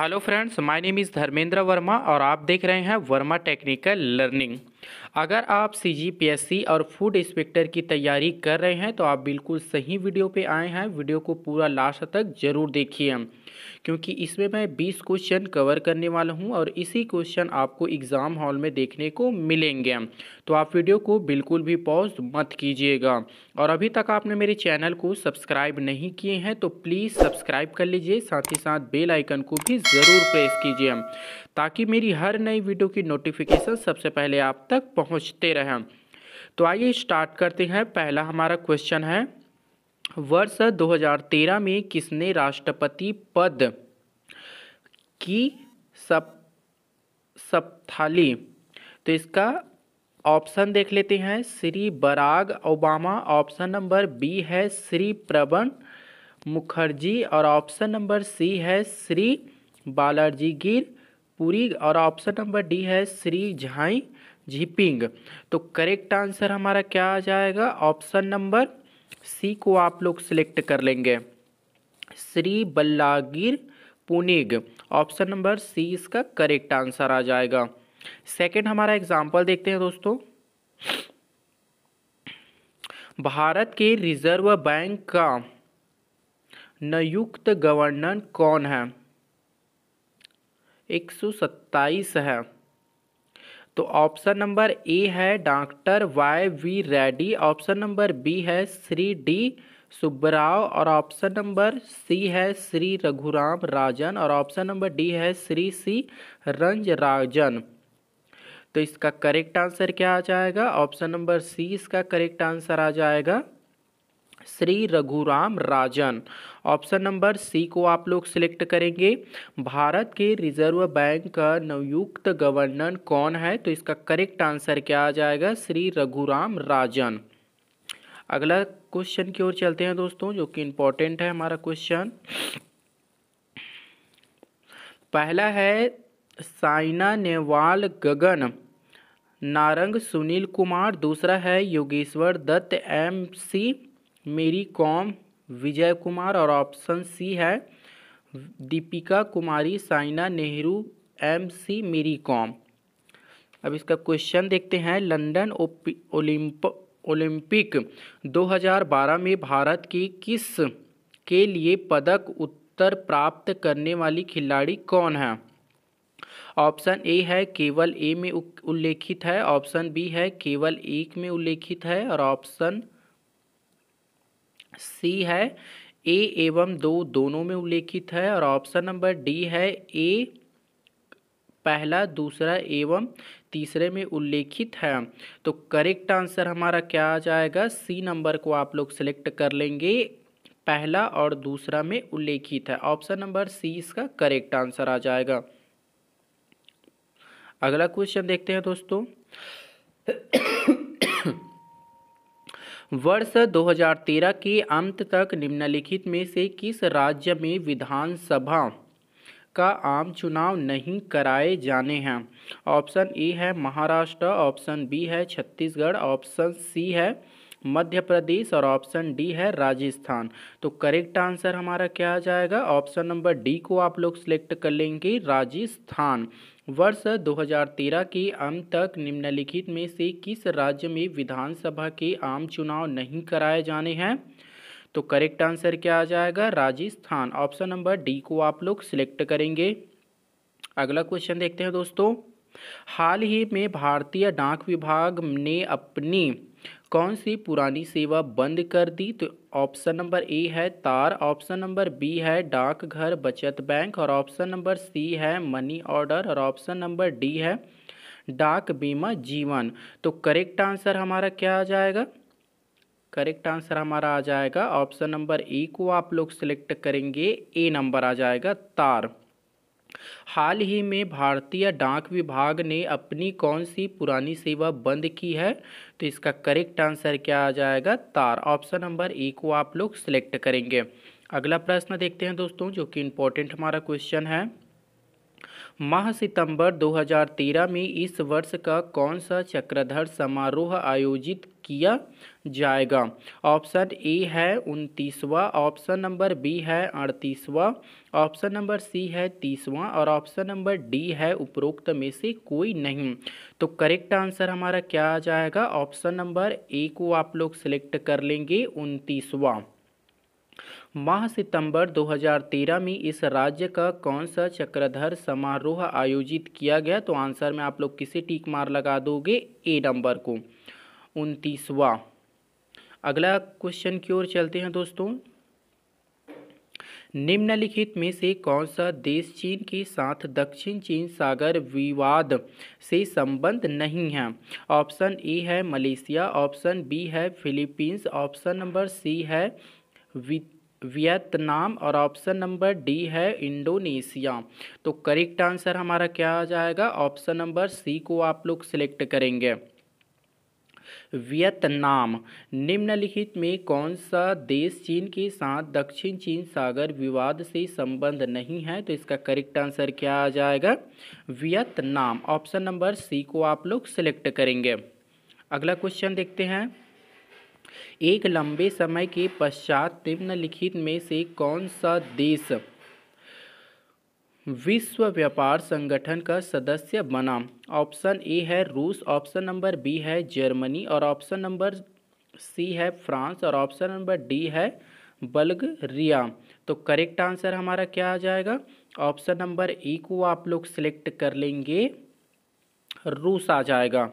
hello friends my name is Dharmendra Verma और आप देख रहे हैं वर्मा टेक्निकल लर्निंग अगर आप सी जी पी एस सी और फूड इंस्पेक्टर की तैयारी कर रहे हैं तो आप बिल्कुल सही वीडियो पे आए हैं वीडियो को पूरा लास्ट तक ज़रूर देखिए क्योंकि इसमें मैं बीस क्वेश्चन कवर करने वाला हूँ और इसी क्वेश्चन आपको एग्ज़ाम हॉल में देखने को मिलेंगे तो आप वीडियो को बिल्कुल भी पॉज मत कीजिएगा और अभी तक आपने मेरे चैनल को सब्सक्राइब नहीं किए हैं तो प्लीज़ सब्सक्राइब कर लीजिए साथ ही साथ बेल आइकन को भी ज़रूर प्रेस कीजिए ताकि मेरी हर नई वीडियो की नोटिफिकेशन सबसे पहले आप तक पहुँचते रहें तो आइए स्टार्ट करते हैं पहला हमारा क्वेश्चन है वर्ष 2013 में किसने राष्ट्रपति पद की सप सप्थाली तो इसका ऑप्शन देख लेते हैं Shri Barack Obama option number B है श्री प्रबण मुखर्जी और ऑप्शन नंबर सी है श्री बालाजी गिर पुरी और ऑप्शन नंबर डी है श्री झाई जीपिंग तो करेक्ट आंसर हमारा क्या आ जाएगा ऑप्शन नंबर सी को आप लोग सिलेक्ट कर लेंगे श्री बल्लागिर पुनिग ऑप्शन नंबर सी इसका करेक्ट आंसर आ जाएगा सेकंड हमारा एग्जांपल देखते हैं दोस्तों भारत के रिजर्व बैंक का नियुक्त गवर्नर कौन है एक है तो ऑप्शन नंबर ए है doctor Y V Reddy option number B है श्री डी सुब्बराव और ऑप्शन नंबर सी है श्री रघुराम राजन और ऑप्शन नंबर डी है श्री सी रंज राजन तो इसका करेक्ट आंसर क्या आ जाएगा ऑप्शन नंबर सी इसका करेक्ट आंसर आ जाएगा Shri Raghuram Rajan option number C को आप लोग सिलेक्ट करेंगे भारत के रिजर्व बैंक का नवयुक्त गवर्नर कौन है तो इसका करेक्ट आंसर क्या आ जाएगा श्री रघुराम राजन अगला क्वेश्चन की ओर चलते हैं दोस्तों जो कि इम्पोर्टेंट है हमारा क्वेश्चन पहला है साइना नेवाल गगन नारंग सुनील कुमार दूसरा है Yogeshwar Dutt M C Mary com विजय कुमार और ऑप्शन सी है दीपिका कुमारी साइना नेहरू एम सी मेरी कॉम अब इसका क्वेश्चन देखते हैं लंदन ओलंप ओलंपिक 2012 में भारत की किस के लिए पदक उत्तर प्राप्त करने वाली खिलाड़ी कौन है ऑप्शन ए है केवल ए में उल्लेखित है ऑप्शन बी है केवल एक में उल्लेखित है और ऑप्शन सी है ए एवं दो दोनों में उल्लेखित है और ऑप्शन नंबर डी है ए पहला दूसरा एवं तीसरे में उल्लेखित है तो करेक्ट आंसर हमारा क्या आ जाएगा सी नंबर को आप लोग सेलेक्ट कर लेंगे पहला और दूसरा में उल्लेखित है ऑप्शन नंबर सी इसका करेक्ट आंसर आ जाएगा अगला क्वेश्चन देखते हैं दोस्तों वर्ष 2013 के अंत तक निम्नलिखित में से किस राज्य में विधानसभा का आम चुनाव नहीं कराए जाने हैं ऑप्शन ए है महाराष्ट्र ऑप्शन बी है छत्तीसगढ़ ऑप्शन सी है मध्य प्रदेश और ऑप्शन डी है राजस्थान तो करेक्ट आंसर हमारा क्या आ जाएगा ऑप्शन नंबर डी को आप लोग सिलेक्ट कर लेंगे राजस्थान वर्ष 2013 के अंत तक निम्नलिखित में से किस राज्य में विधानसभा के आम चुनाव नहीं कराए जाने हैं तो करेक्ट आंसर क्या आ जाएगा राजस्थान ऑप्शन नंबर डी को आप लोग सिलेक्ट करेंगे अगला क्वेश्चन देखते हैं दोस्तों हाल ही में भारतीय डाक विभाग ने अपनी कौन सी पुरानी सेवा बंद कर दी तो ऑप्शन नंबर ए है तार ऑप्शन नंबर बी है डाकघर बचत बैंक और ऑप्शन नंबर सी है मनी ऑर्डर और ऑप्शन नंबर डी है डाक बीमा जीवन तो करेक्ट आंसर हमारा क्या आ जाएगा करेक्ट आंसर हमारा आ जाएगा ऑप्शन नंबर ए को आप लोग सिलेक्ट करेंगे ए नंबर आ जाएगा तार हाल ही में भारतीय डाक विभाग ने अपनी कौन सी पुरानी सेवा बंद की है तो इसका करेक्ट आंसर क्या आ जाएगा तार ऑप्शन नंबर ए को आप लोग सिलेक्ट करेंगे अगला प्रश्न देखते हैं दोस्तों जो कि इम्पोर्टेंट हमारा क्वेश्चन है माह सितंबर 2013 में इस वर्ष का कौन सा चक्रधर समारोह आयोजित किया जाएगा ऑप्शन ए है उनतीसवा ऑप्शन नंबर बी है अड़तीसवा ऑप्शन नंबर सी है तीसवा और ऑप्शन नंबर डी है उपरोक्त में से कोई नहीं तो करेक्ट आंसर हमारा क्या आ जाएगा ऑप्शन नंबर ए को आप लोग सिलेक्ट कर लेंगे उनतीसवा माह सितंबर 2013 में इस राज्य का कौन सा चक्रधर समारोह आयोजित किया गया तो आंसर में आप लोग किसे टीक मार लगा दोगे ए नंबर को उनतीसवा अगला क्वेश्चन की ओर चलते हैं दोस्तों निम्नलिखित में से कौन सा देश चीन के साथ दक्षिण चीन सागर विवाद से संबंध नहीं है ऑप्शन ए है मलेशिया ऑप्शन बी है फिलीपींस ऑप्शन नंबर सी है वियतनाम और ऑप्शन नंबर डी है इंडोनेशिया तो करेक्ट आंसर हमारा क्या आ जाएगा ऑप्शन नंबर सी को आप लोग सिलेक्ट करेंगे वियतनाम निम्नलिखित में कौन सा देश चीन के साथ दक्षिण चीन सागर विवाद से संबंध नहीं है तो इसका करेक्ट आंसर क्या आ जाएगा वियतनाम ऑप्शन नंबर सी को आप लोग सिलेक्ट करेंगे अगला क्वेश्चन देखते हैं एक लंबे समय के पश्चात निम्नलिखित में से कौन सा देश विश्व व्यापार संगठन का सदस्य बना ऑप्शन ए है रूस ऑप्शन नंबर बी है जर्मनी और ऑप्शन नंबर सी है फ्रांस और ऑप्शन नंबर डी है बल्गरिया तो करेक्ट आंसर हमारा क्या आ जाएगा ऑप्शन नंबर ए को आप लोग सिलेक्ट कर लेंगे रूस आ जाएगा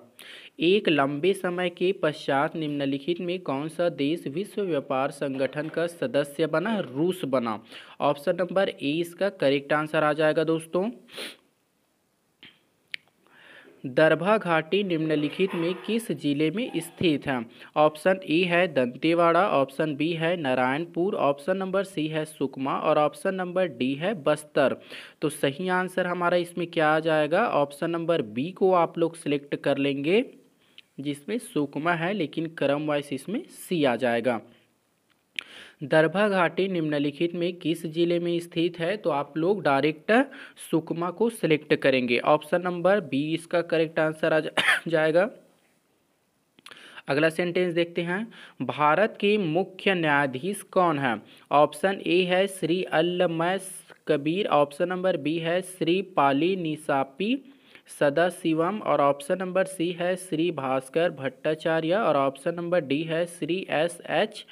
एक लंबे समय के पश्चात निम्नलिखित में कौन सा देश विश्व व्यापार संगठन का सदस्य बना रूस बना ऑप्शन नंबर ए इसका करेक्ट आंसर आ जाएगा दोस्तों दरभा घाटी निम्नलिखित में किस जिले में स्थित है ऑप्शन ए है दंतेवाड़ा ऑप्शन बी है नारायणपुर ऑप्शन नंबर सी है सुकमा और ऑप्शन नंबर डी है बस्तर तो सही आंसर हमारा इसमें क्या आ जाएगा ऑप्शन नंबर बी को आप लोग सिलेक्ट कर लेंगे जिसमें सुकमा है लेकिन क्रम वाइज इसमें सी आ जाएगा दरभा घाटी निम्नलिखित में किस जिले में स्थित है तो आप लोग डायरेक्ट सुकमा को सिलेक्ट करेंगे ऑप्शन नंबर बी इसका करेक्ट आंसर आ जाएगा अगला सेंटेंस देखते हैं भारत के मुख्य न्यायाधीश कौन है ऑप्शन ए है श्री अल्लमय कबीर ऑप्शन नंबर बी है श्री पाली निसापी सदा शिवम और ऑप्शन नंबर सी है श्री भास्कर भट्टाचार्य और ऑप्शन नंबर डी है श्री एस एच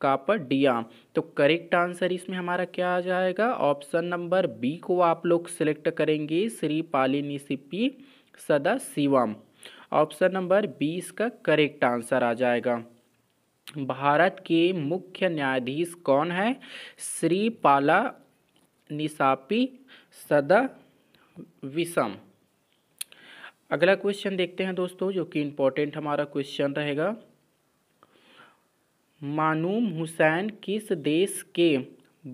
कापडिया तो करेक्ट आंसर इसमें हमारा क्या आ जाएगा ऑप्शन नंबर बी को आप लोग सिलेक्ट करेंगे श्री निशिपी Sadashivam option number B इसका करेक्ट आंसर आ जाएगा भारत के मुख्य न्यायाधीश कौन है श्री पाला निसापी सदा विषम अगला क्वेश्चन देखते हैं दोस्तों जो कि इम्पोर्टेंट हमारा क्वेश्चन रहेगा मानूम हुसैन किस देश के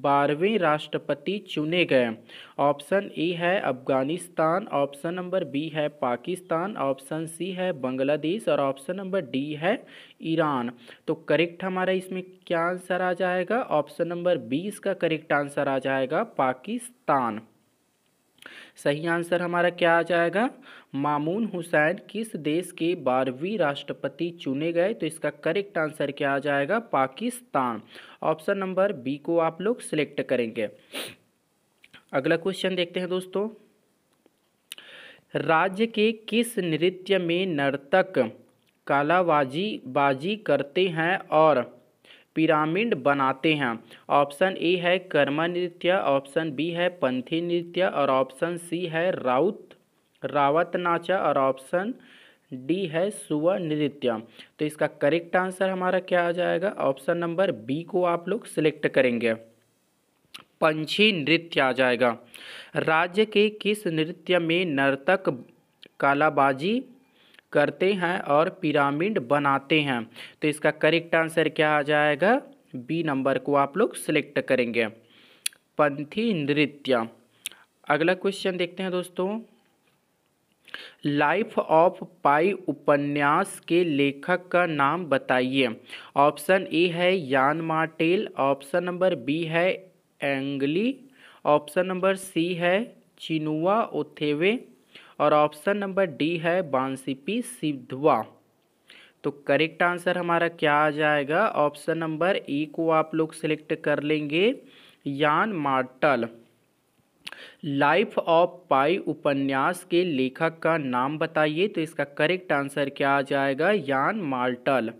बारहवें राष्ट्रपति चुने गए ऑप्शन ए है अफगानिस्तान ऑप्शन नंबर बी है पाकिस्तान ऑप्शन सी है बांग्लादेश और ऑप्शन नंबर डी है ईरान तो करेक्ट हमारा इसमें क्या आंसर आ जाएगा ऑप्शन नंबर बी इसका करेक्ट आंसर आ जाएगा पाकिस्तान सही आंसर हमारा क्या आ जाएगा मामून हुसैन किस देश के बारहवीं राष्ट्रपति चुने गए तो इसका करेक्ट आंसर क्या आ जाएगा पाकिस्तान ऑप्शन नंबर बी को आप लोग सिलेक्ट करेंगे अगला क्वेश्चन देखते हैं दोस्तों राज्य के किस नृत्य में नर्तक कालाबाजी बाजी करते हैं और पिरामिड बनाते हैं ऑप्शन ए है कर्मा नृत्य ऑप्शन बी है पंथी नृत्य और ऑप्शन सी है राउत रावत नाचा और ऑप्शन डी है सुव नृत्य तो इसका करेक्ट आंसर हमारा क्या आ जाएगा ऑप्शन नंबर बी को आप लोग सिलेक्ट करेंगे पंछी नृत्य आ जाएगा राज्य के किस नृत्य में नर्तक कालाबाजी करते हैं और पिरामिड बनाते हैं तो इसका करेक्ट आंसर क्या आ जाएगा बी नंबर को आप लोग सिलेक्ट करेंगे पंथी नृत्य अगला क्वेश्चन देखते हैं दोस्तों लाइफ ऑफ पाई उपन्यास के लेखक का नाम बताइए ऑप्शन ए है यान मार्टेल ऑप्शन नंबर बी है एंगली ऑप्शन नंबर सी है चिनुआ ओथेवे और ऑप्शन नंबर डी है बांसीपी सिद्धवा तो करेक्ट आंसर हमारा क्या आ जाएगा ऑप्शन नंबर ई को आप लोग सेलेक्ट कर लेंगे यान मार्टल लाइफ ऑफ पाई उपन्यास के लेखक का नाम बताइए तो इसका करेक्ट आंसर क्या आ जाएगा यान मार्टल